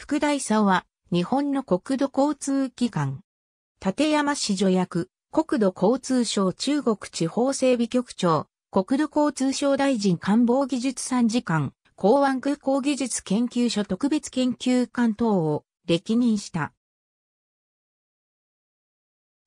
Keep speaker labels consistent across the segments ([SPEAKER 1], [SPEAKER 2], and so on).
[SPEAKER 1] 副大佐は、日本の国土交通機関。立山市助役、国土交通省中国地方整備局長、国土交通省大臣官房技術参事官、港湾空港技術研究所特別研究官等を歴任した。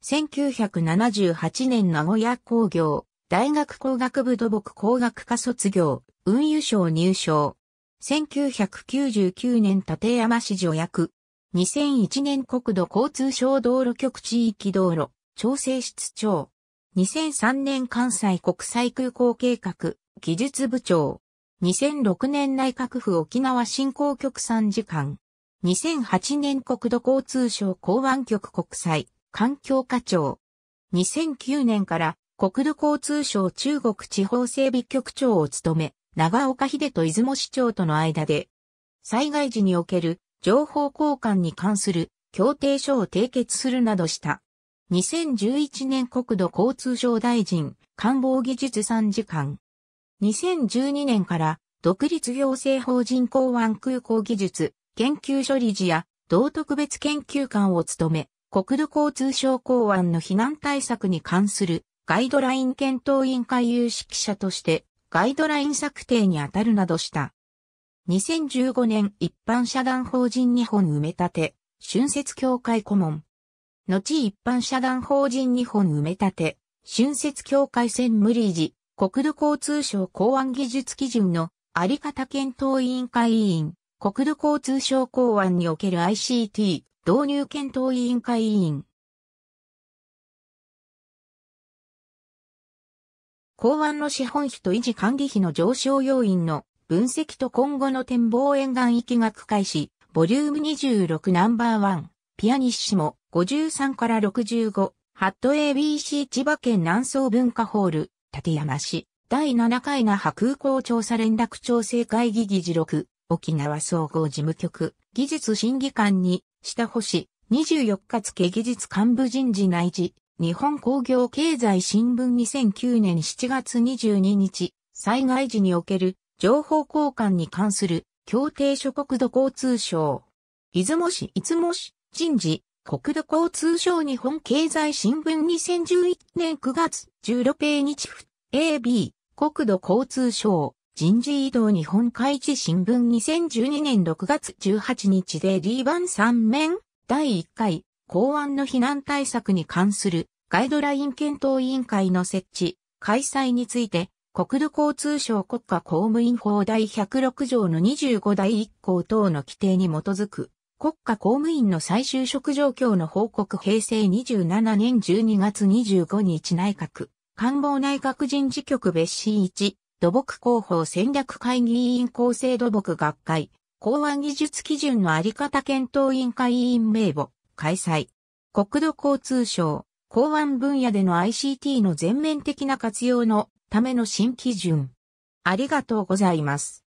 [SPEAKER 1] 1978年名古屋工業、大学工学部土木工学科卒業、運輸省入省、1999年立山市助役。2001年国土交通省道路局地域道路、調整室長。2003年関西国際空港計画、技術部長。2006年内閣府沖縄振興局参事官。2008年国土交通省港湾局国際、環境課長。2009年から国土交通省中国地方整備局長を務め、長岡秀と出雲市長との間で、災害時における情報交換に関する協定書を締結するなどした。2011年国土交通省大臣官房技術参事官。2012年から独立行政法人港湾空港技術研究所理事や同特別研究官を務め、国土交通省港湾の避難対策に関するガイドライン検討委員会有識者としてガイドライン策定に当たるなどした。2015年一般社団法人日本埋め立て、春節協会顧問。後一般社団法人日本埋め立て、春節協会専務理事、国土交通省公安技術基準のあり方検討委員会委員、国土交通省公安における ICT 導入検討委員会委員。港湾の資本費と維持管理費の上昇要因の分析と今後の展望沿岸域学開始、ボリューム26ナンバーワン、ピアニッシモ、53から65、ハット ABC 千葉県南総文化ホール、立山市、第7回那覇空港調査連絡調整会議議事録、沖縄総合事務局、技術審議官に、下星、24日付技術幹部人事内事。日本工業経済新聞2009年7月22日、災害時における情報交換に関する協定諸国土交通省。出雲市出雲市人事国土交通省日本経済新聞2011年9月16日 AB 国土交通省人事異動日本海地新聞2012年6月18日で D 版3面第1回港湾の避難対策に関するガイドライン検討委員会の設置、開催について、国土交通省国家公務員法第106条の25第1項等の規定に基づく、国家公務員の最終職状況の報告平成27年12月25日内閣、官房内閣人事局別紙1、土木広報戦略会議委員構成土木学会、公安技術基準のあり方検討委員会委員名簿、開催。国土交通省、港湾分野での ICT の全面的な活用のための新基準。ありがとうございます。